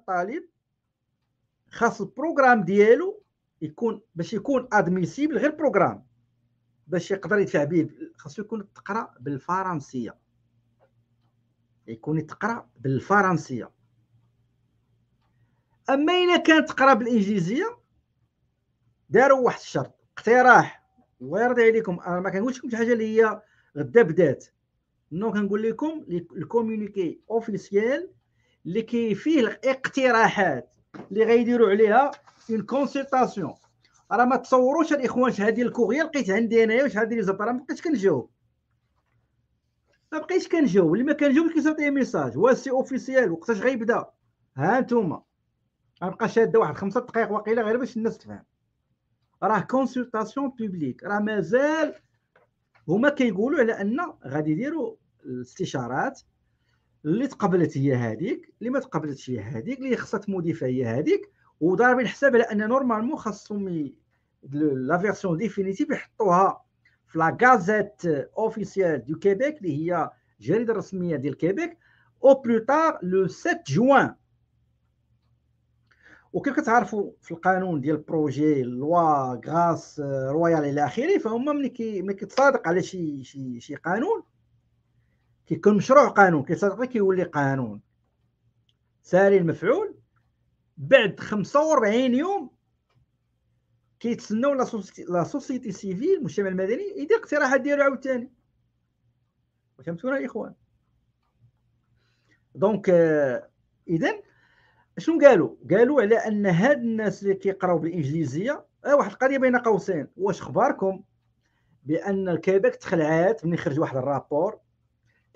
الطالب خاص البروغرام ديالو يكون باش يكون ادميسيبل غير بروغرام باش يقدر يدفع به خاصو يكون تقرا بالفرنسيه يكون تقرا بالفرنسيه اما الا كانت تقرا بالانجليزيه داروا واحد الشرط اقتراح الله يرضي عليكم انا ما كنقولش لكم شي حاجه اللي هي غدا بدات نو كنقول لكم الكومونيكي اوفيسيال اللي كي فيه الاقتراحات اللي غيديروا عليها اون كونسلطاسيون راه ما تصوروش الاخوان شحال ديال لقيت عندي انايا وشحال ديال لي راه ما بقيتش كنجاوب ما بقيتش كنجاوب اللي ما كنجاوبش كيصيفط ميساج وا سي اوفيسيال وقتاش غيبدا ها نتوما غنبقى شاده واحد خمسة دقائق واقيلا غير باش الناس تفهم راه كونسلطاسيون بوبليك راه مازال هما كيقولوا على ان غادي يديروا الاستشارات اللي تقبلت هي هذيك اللي ما تقبلتش هي هذيك اللي خصها تموديفا هي هذيك وضاربين حساب على ان نورمالمون خاصهم لا فيرسيون ديفينيتيف يحطوها في لا غازيت اوفيسيال دو كيبيك اللي هي الجريده الرسميه ديال كيبيك او بلو تار لو 7 جوان وكيف كتعرفوا في القانون ديال البروجي لوا غراس رويال الى اخره فهم ملي كي ملي كتصادق على شي شي شي قانون كيكون مشروع قانون كيصدق كيولي قانون ساري المفعول بعد 45 يوم كيتسناو لا سوسيتي سيفيل المجتمع المدني يدير اقتراحات ديالو عاوتاني فهمتونا الاخوان دونك آه، اذا شنو قالوا قالوا على ان هاد الناس اللي كيقراو بالانجليزيه آه واحد القضيه بين قوسين واش خباركم بان الكيبك تخلعات ملي خرج واحد الرابور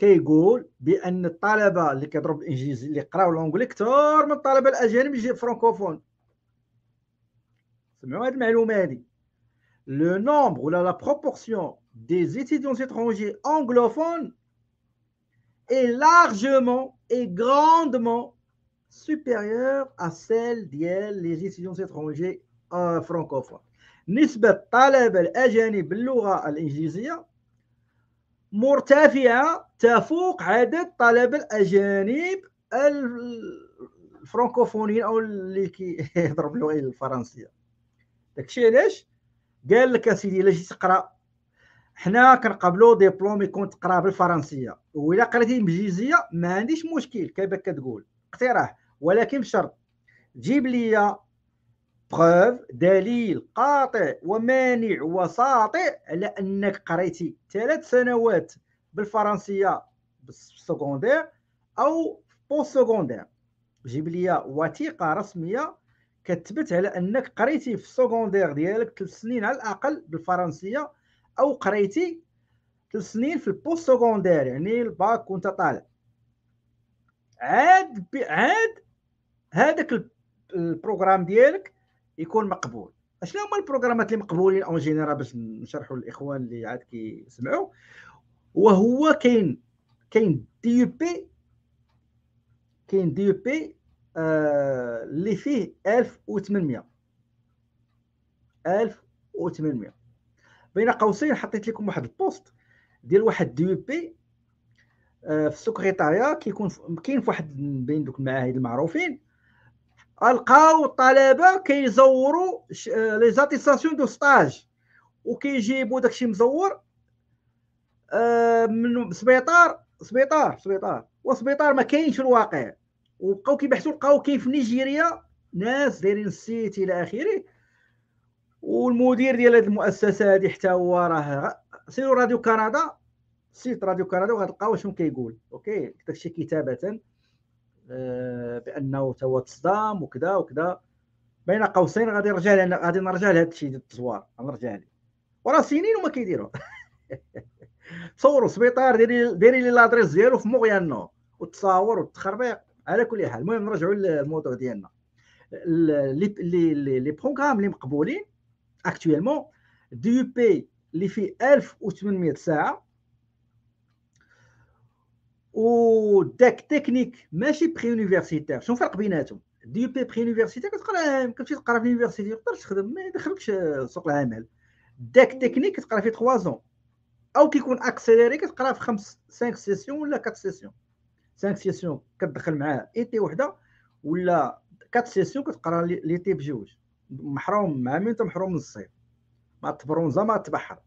Le nombre ou la proportion des étudiants étrangers anglophones est largement et grandement supérieur à celle des étudiants étrangers francophones. La proportion des étudiants étrangers anglophones est largement et grandement supérieure à celle des étudiants étrangers euh, francophones. مرتفعه تفوق عدد طلبه الاجانب الفرنكوفونيين او اللي كيهضروا باللغه الفرنسيه داكشي علاش قال لك اسيدي الا جيتي تقرا حنا كنقبلوا ديبلوم يكون تقرا بالفرنسيه وإلا قريتي بالانجليزيه ما عنديش مشكل كيف كتقول اقتراح ولكن بشرط جيب لي بروف دليل قاطع ومانع وساطع على انك قريتي ثلاث سنوات بالفرنسيه بالسكوندير او بوست سكوندير جيب لي وثيقه رسميه كتبت على انك قريتي في السكوندير ديالك ثلاث سنين على الاقل بالفرنسيه او قريتي ثلاث سنين في البوست سكوندير يعني الباك وانت طالع عاد عاد هذاك البروغرام ديالك يكون مقبول اشنو هما البروغرامات اللي مقبولين اون جينيرال باش نشرحوا للاخوان اللي عاد كيسمعوا وهو كاين كاين دي يو بي كاين دي يو بي آه اللي فيه 1800 1800 بين قوسين حطيت لكم واحد البوست ديال واحد دي يو بي آه في السكرتاريا كيكون كاين في واحد بين دوك المعاهد المعروفين لقاو الطلبه كيزوروا لي زاتيستاسيون دو ستاج وكيجيبوا داكشي مزور آه، من سبيطار سبيطار سبيطار وسبيطار ما كاينش الواقع وبقاو كيبحثوا لقاو كيف في نيجيريا ناس دايرين السيت الى اخره والمدير ديال هذه المؤسسه هذه حتى هو راه سيروا راديو كندا سيت راديو كندا وغتلقاو شنو كيقول اوكي داكشي كتابه آه، بانه توا تصدام وكذا وكذا بين قوسين غادي نرجع لان غادي نرجع لهذا الشيء ديال التزوار غنرجع ليه وراه سنين وما كيديروا تصوروا سبيطار ديري ديري لي لادريس ديالو في مغيانو والتصاور والتخربيق على كل حال المهم نرجعوا للموضوع ديالنا لي لي لي بروغرام اللي مقبولين اكطويلمون دي بي اللي فيه 1800 ساعه وداك تكنيك ماشي بري يونيفرسيتير شنو الفرق بيناتهم دي بي بري يونيفرسيتير كتقرا كتمشي تقرا في اليونيفرسيتي تقدر تخدم ما يدخلكش سوق العمل داك تكنيك كتقرا في 3 زون او كيكون اكسيليري كتقرا في 5 5 سيسيون ولا 4 سيسيون 5 سيسيون كتدخل معاه اي تي وحده ولا 4 سيسيون كتقرا لي تي بجوج محروم مع مين محروم من الصيف ما تبرونزا ما تبحر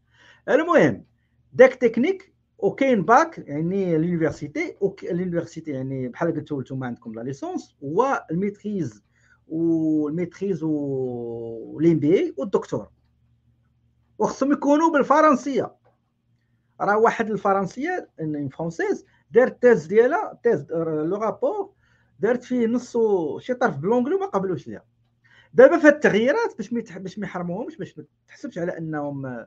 المهم داك تكنيك وكاين باك يعني لونيفرسيتي لونيفرسيتي يعني بحال قلتوا نتوما عندكم لا ليسونس والميتريز والميتريز والام بي اي والدكتور وخصهم يكونوا بالفرنسيه راه واحد الفرنسيه ان فرونسيز دارت تيز ديالها تيز لو رابور دارت فيه نص شي طرف بالونجلي وما قبلوش ليها دابا في التغييرات باش باش ما يحرموهمش باش ما تحسبش على انهم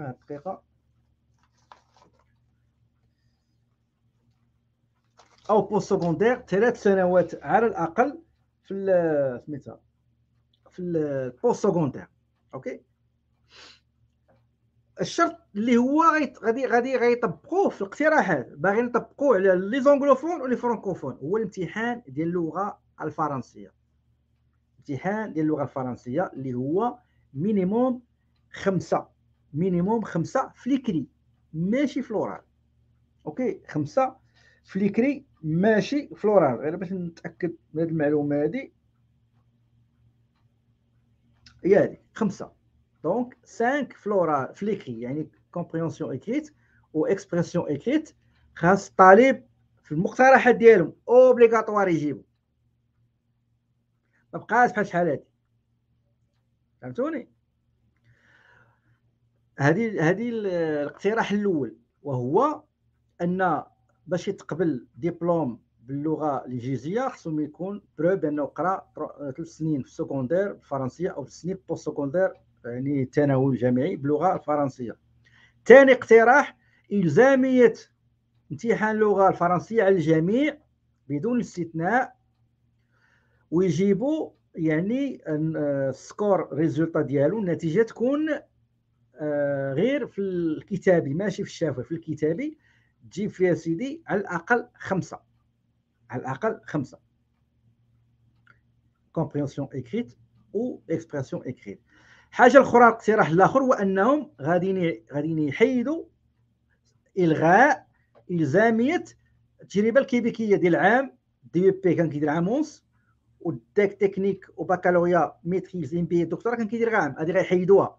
دقيقة أو بوست سكوندير ثلاث سنوات على الأقل في سميتها في البوست سكوندير أوكي الشرط اللي هو غادي غادي غيطبقوه في الاقتراحات باغيين نطبقوه على لي زونغلوفون ولي فرانكوفون هو الامتحان ديال اللغه الفرنسيه الامتحان ديال اللغه الفرنسيه اللي هو مينيموم خمسة مينيموم خمسه فليكري ماشي فلورال اوكي خمسه فليكري ماشي فلورال غير باش نتاكد من هذه المعلومه هذه هي هذه خمسه دونك 5 فلورال فليكري يعني كومبريونسيون اكريت و اكسبرسيون اكريت خاص الطالب في المقترحات ديالهم اوبليغاتوار يجيبو ما بقاش بحال شحال هادي فهمتوني هذه هذه الاقتراح الاول وهو ان باش يتقبل ديبلوم باللغه الانجليزيه خصهم يكون برو بانه قرا ثلاث سنين في السكوندير الفرنسيه او سنين بوست سكوندير يعني الثانوي الجامعي باللغه الفرنسيه ثاني اقتراح الزاميه امتحان اللغه الفرنسيه على الجميع بدون استثناء ويجيبوا يعني السكور ريزولتا آه، ديالو النتيجه تكون آه، غير في الكتابي ماشي في الشفوي في الكتابي تجيب فيها سيدي على الاقل خمسه على الاقل خمسه كومبريونسيون اكريت او اكسبرسيون اكريت حاجه اخرى الاقتراح الاخر هو انهم غاديين غاديين يحيدوا الغاء الزاميه التجربه الكيبيكيه ديال العام دي بي e كان كيدير عام ونص وداك تكنيك وباكالوريا ميتريز ام بي دكتوراه كان كيدير عام هذه غيحيدوها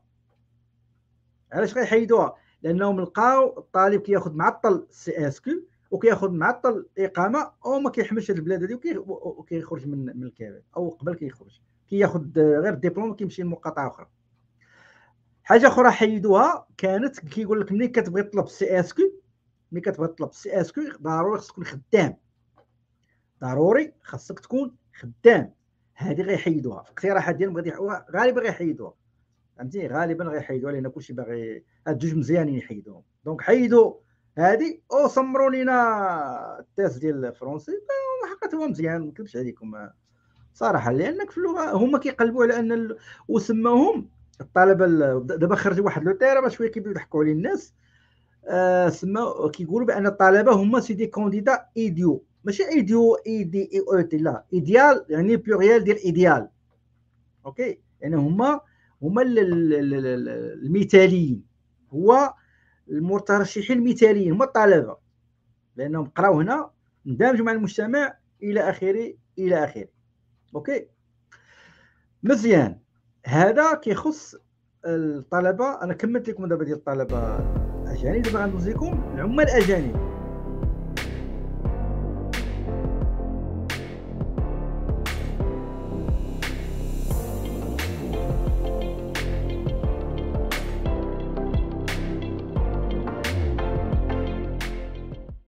علاش غيحيدوها لانهم لقاو الطالب كياخذ معطل سي اس كيو وكياخذ معطل الاقامه او ما كيحملش هاد البلاد هادي وكيخرج من من الكبير او قبل كيخرج كياخذ غير الدبلوم كيمشي لمقاطعه اخرى حاجه اخرى حيدوها كانت كيقول لك ملي كتبغي تطلب سي اس كيو ملي كتبغي تطلب سي اس كيو ضروري خصك تكون خدام ضروري خصك تكون خدام هذه غيحيدوها في اقتراحات ديالهم غادي غالبا غيحيدوها فهمتي غالبا غيحيدوا لان كلشي باغي هاد جوج مزيانين يحيدوهم دونك حيدوا هادي او سمروا لينا التيست ديال الفرونسي حقا هو مزيان ما نكذبش عليكم صراحه لانك في اللغه هما كيقلبوا على ان ال... وسماهم الطلبه دابا خرج واحد لو تيرا باش شويه كيبداو يضحكوا عليه الناس آه سما كيقولوا بان الطلبه هما سي دي كونديدا ايديو ماشي ايديو اي دي اي او تي لا ايديال يعني بلوريال ديال ايديال اوكي يعني هما هما المثاليين هو المترشحين المثاليين هما الطلبه لانهم قراو هنا اندمجوا مع المجتمع الى اخره الى اخره اوكي مزيان هذا كيخص الطلبه انا كملت لكم دابا ديال الطلبه الاجانب دابا غندوز لكم العمال الاجانب